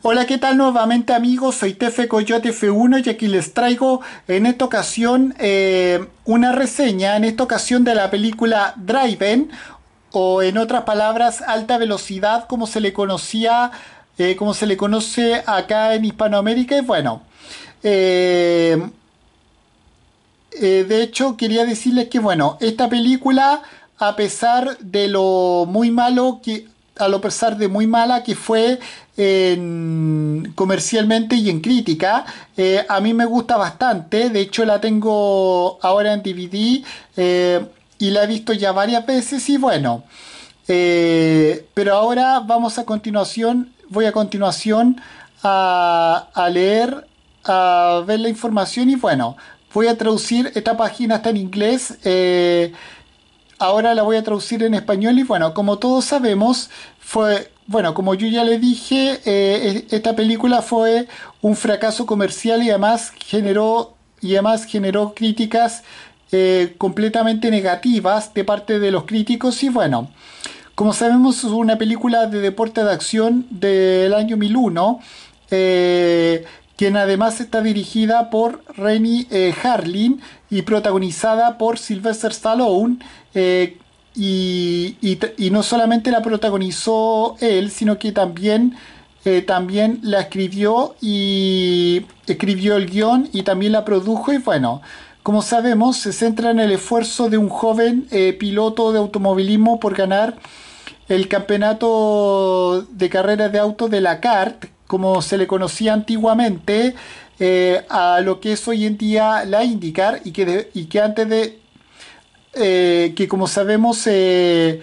Hola, ¿qué tal nuevamente amigos? Soy Tefe Coyote F1 y aquí les traigo en esta ocasión eh, una reseña, en esta ocasión de la película Driven, o en otras palabras, alta velocidad, como se le conocía, eh, como se le conoce acá en Hispanoamérica. bueno, eh, de hecho quería decirles que bueno, esta película, a pesar de lo muy malo que a lo pesar de muy mala que fue en, comercialmente y en crítica. Eh, a mí me gusta bastante, de hecho la tengo ahora en DVD eh, y la he visto ya varias veces y bueno. Eh, pero ahora vamos a continuación, voy a continuación a, a leer, a ver la información y bueno, voy a traducir, esta página está en inglés. Ahora la voy a traducir en español y bueno, como todos sabemos, fue, bueno, como yo ya le dije, eh, esta película fue un fracaso comercial y además generó, y además generó críticas eh, completamente negativas de parte de los críticos y bueno, como sabemos es una película de deporte de acción del año 2001 quien además está dirigida por Remy eh, Harlin y protagonizada por Sylvester Stallone. Eh, y, no solamente la protagonizó él, sino que también, eh, también la escribió y escribió el guión y también la produjo. Y bueno, como sabemos, se centra en el esfuerzo de un joven piloto de automovilismo por ganar el campeonato de carreras de auto de la CART, como se le conocía antiguamente, eh, a lo que es hoy en día la IndyCar y que, que antes de eh, que como sabemos eh,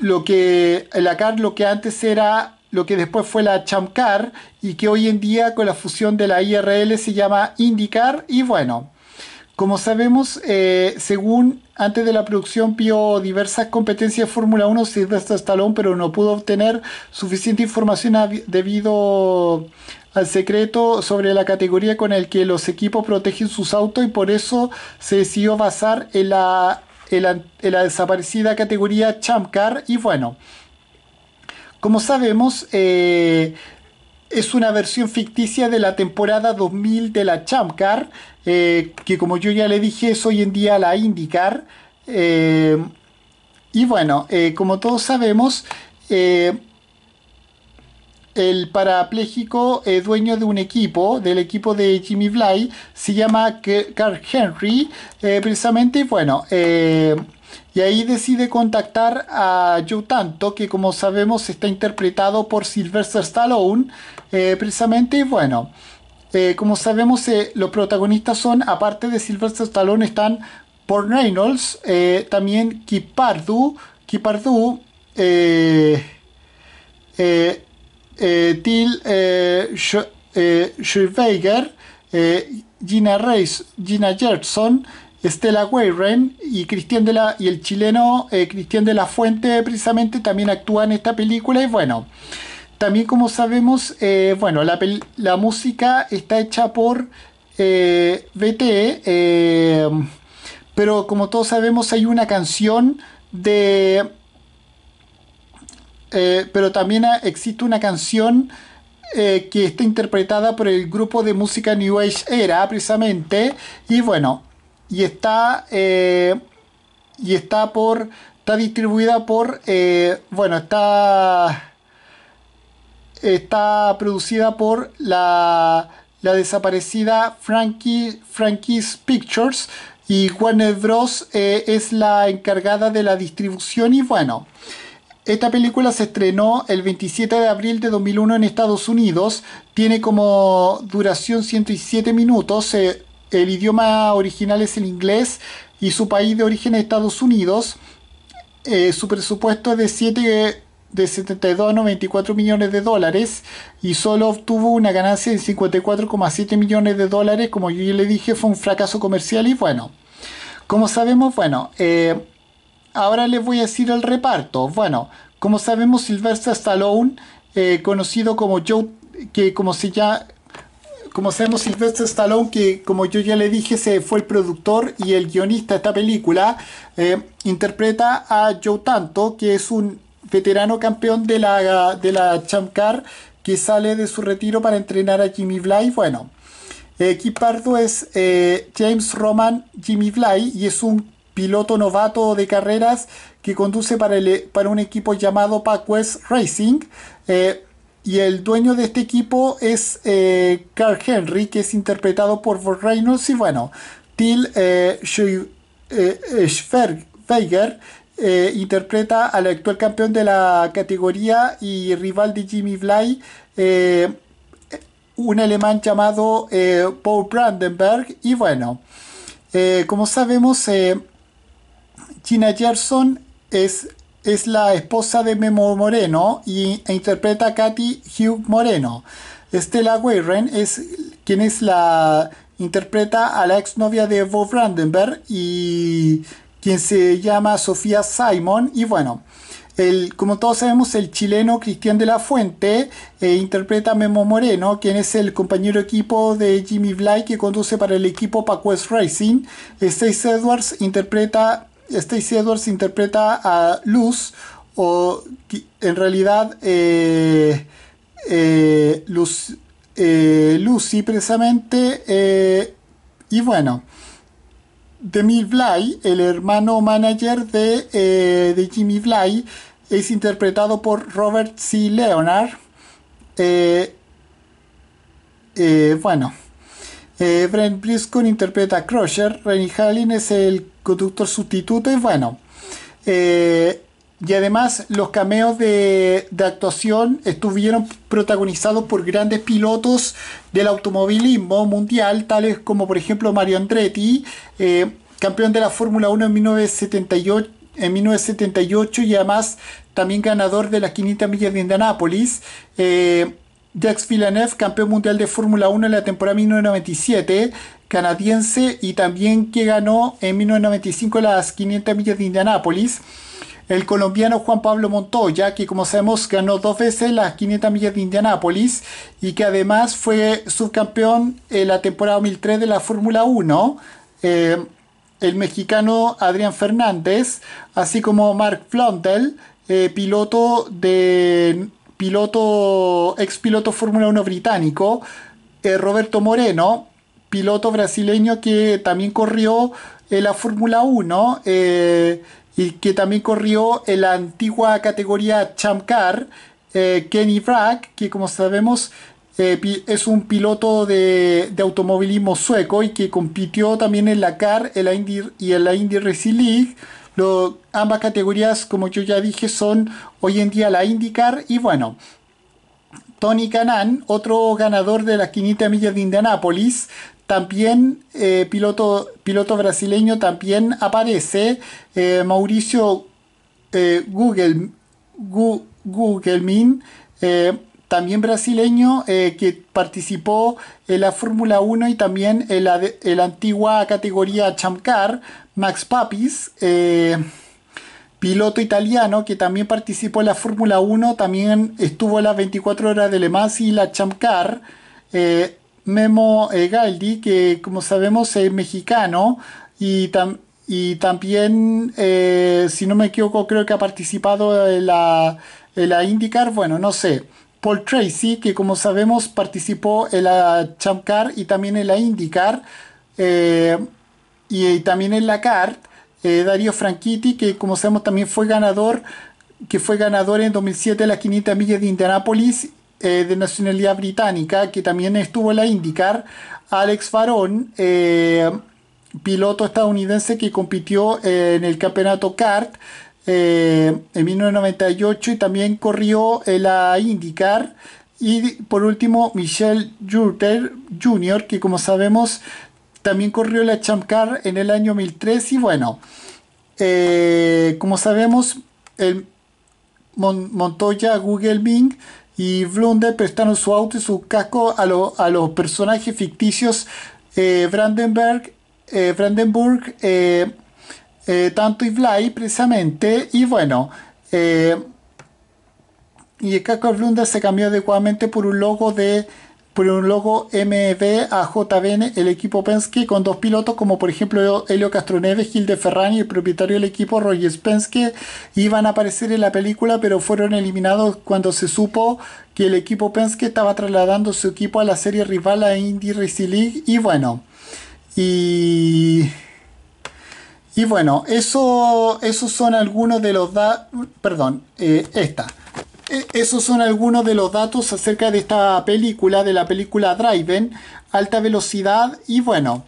lo que la CAR lo que antes era lo que después fue la Chamcar y que hoy en día con la fusión de la IRL se llama IndyCar y bueno como sabemos según antes de la producción vio diversas competencias de Fórmula 1 hasta talón, pero no pudo obtener suficiente información debido al secreto sobre la categoría con el que los equipos protegen sus autos y por eso se decidió basar en la, la, desaparecida categoría Champ Car y bueno. Como sabemos, eh, es una versión ficticia de la temporada 2000 de la Chamcar, Car... Eh, que como yo ya le dije es hoy en día la IndyCar. Eh, y bueno, eh, como todos sabemos, el parapléjico dueño de un equipo, del equipo de Jimmy Bly, se llama Carl Henry, precisamente, bueno... Y ahí decide contactar a Joe Tanto, que como sabemos está interpretado por Sylvester Stallone, eh, precisamente. Y bueno, eh, como sabemos, eh, los protagonistas son, aparte de Sylvester Stallone, están por Reynolds, también Kipardu, Kipardu, Till Schweiger, Gina Reis, Gina Gerson, Stella Weyren y Cristian de la y el chileno Cristian de la Fuente precisamente también actúa en esta película y bueno también como sabemos, eh, bueno, la, música está hecha por eh, BTE, eh, pero como todos sabemos hay una canción de... Eh, pero también existe una canción que está interpretada por el grupo de música New Age Era, precisamente, y bueno, y está, y está por... Está distribuida por, bueno, está está producida por la, la desaparecida Frankie, Frankie's Pictures y Juan Bros. Eh, es la encargada de la distribución y bueno. Esta película se estrenó el 27 de abril de 2001 en Estados Unidos. Tiene como duración 107 minutos. Eh, el idioma original es el inglés y su país de origen es Estados Unidos. Eh, su presupuesto es de 7 de 72 a 94 millones de dólares y solo obtuvo una ganancia de 54,7 millones de dólares. Como yo ya le dije, fue un fracaso comercial y bueno, como sabemos, bueno, eh, ahora les voy a decir el reparto. Bueno, como sabemos, Sylvester Stallone, eh, conocido como Joe, que como si ya como sabemos, Sylvester Stallone, que como yo ya le dije, se fue el productor y el guionista de esta película, eh, interpreta a Joe Tanto, que es un veterano campeón de la, de la Chamcar que sale de su retiro para entrenar a Jimmy Bly. Bueno, equipardo eh, es eh, James Roman Jimmy Bly y es un piloto novato de carreras que conduce para, para un equipo llamado West Racing. Eh, y el dueño de este equipo es Carl Henry, que es interpretado por Bob Reynolds. Y bueno, Till Schweiger eh, interpreta al actual campeón de la categoría y rival de Jimmy Bly, eh, un alemán llamado eh, Paul Brandenberg. Y bueno, como sabemos, Gina Gerson es, es la esposa de Memo Moreno y, e interpreta a Katy Hugh Moreno. Stella Warren es quien es la interpreta a la exnovia de Paul Brandenberg y quien se llama Sofía Simon. Y bueno, como todos sabemos, el chileno Cristian de la Fuente eh, interpreta a Memo Moreno, quien es el compañero equipo de Jimmy Bly que conduce para el equipo pacwest Racing. Stacy Edwards interpreta, Stacey Edwards interpreta a Luz, o en realidad eh, eh, Luz... Luz, Lucy precisamente. y bueno. Demi Bly, el hermano manager eh, de, Jimmy Bly, es interpretado por Robert C. Leonard. Eh, eh, bueno, Brent Briscoe interpreta a Crusher, Rennie Hallin es el conductor sustituto y bueno, y además los cameos de, actuación estuvieron protagonizados por grandes pilotos del automovilismo mundial, tales como por ejemplo Mario Andretti, eh, campeón de la Fórmula 1 en 1978, en 1978 y además también ganador de las 500 millas de Indianápolis. Eh, Jacques Villeneuve, campeón mundial de Fórmula 1 en la temporada 1997, canadiense y también que ganó en 1995 las 500 millas de Indianápolis el colombiano Juan Pablo Montoya, que como sabemos ganó dos veces las 500 millas de Indianápolis y que además fue subcampeón en la temporada 2003 de la Fórmula 1. Eh, el mexicano Adrián Fernández, así como Mark Flondel... Eh, piloto de piloto ex piloto Fórmula 1 británico, eh, Roberto Moreno, piloto brasileño que también corrió en la Fórmula 1 y que también corrió en la antigua categoría Champ Car... Eh, Kenny Brack, que como sabemos eh, es un piloto de, automovilismo sueco y que compitió también en la CAR y en la Indy Racing League. ambas categorías, como yo ya dije, son hoy en día la IndyCar y bueno. Tony Canan, otro ganador de las 500 millas de Indianápolis, también eh, piloto, piloto brasileño, también aparece eh, Mauricio eh, Google, eh, también brasileño, que participó en la Fórmula 1 y también en la, antigua categoría Chamcar, Max Papis. Piloto italiano que también participó en la Fórmula 1, también estuvo en las 24 horas de Le Mans y la Chamcar. Eh, Memo Galdi, que como sabemos es mexicano y, y también, eh, si no me equivoco, creo que ha participado en la, IndyCar, bueno, no sé. Paul Tracy, que como sabemos participó en la Champ Car y también en la IndyCar eh, y, también en la CART. Eh, Darío Franchitti, que como sabemos también fue ganador, que fue ganador en 2007 en las 500 millas de Indianápolis eh, de nacionalidad británica, que también estuvo en la IndyCar, Alex Farón, eh, piloto estadounidense que compitió eh, en el campeonato kart en 1998 y también corrió en la IndyCar. Y por último, Michelle Jurter Jr., que como sabemos también corrió la Champ Car en el año 2003. Y bueno, como sabemos, el Montoya, Google Bing y Blunder prestaron su auto y su casco a, los personajes ficticios eh, Brandenburg, eh, Brandenburg eh, tanto y Fly precisamente. Y bueno, y el casco de Blunder se cambió adecuadamente por un logo de por un logo MB a JBN, el equipo Penske, con dos pilotos como por ejemplo Helio Castroneves, Gilde y el propietario del equipo Roger Penske, iban a aparecer en la película pero fueron eliminados cuando se supo que el equipo Penske estaba trasladando su equipo a la serie rival a Indy Racing League y bueno, y... Y bueno, eso, esos son algunos de los datos, perdón, eh, esta. E, esos son algunos de los datos acerca de esta película, de la película Driven, alta velocidad y bueno,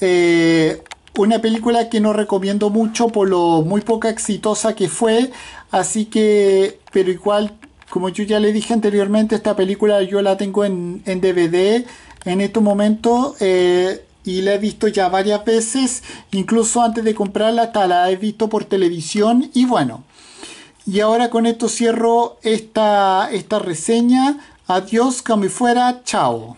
eh, una película que no recomiendo mucho por lo muy poca exitosa que fue, así que, pero igual, como yo ya le dije anteriormente, esta película yo la tengo en, DVD en estos momento eh, y la he visto ya varias veces, incluso antes de comprarla, hasta la he visto por televisión y bueno, y ahora con esto cierro esta, esta reseña. Adiós, como fuera, chao.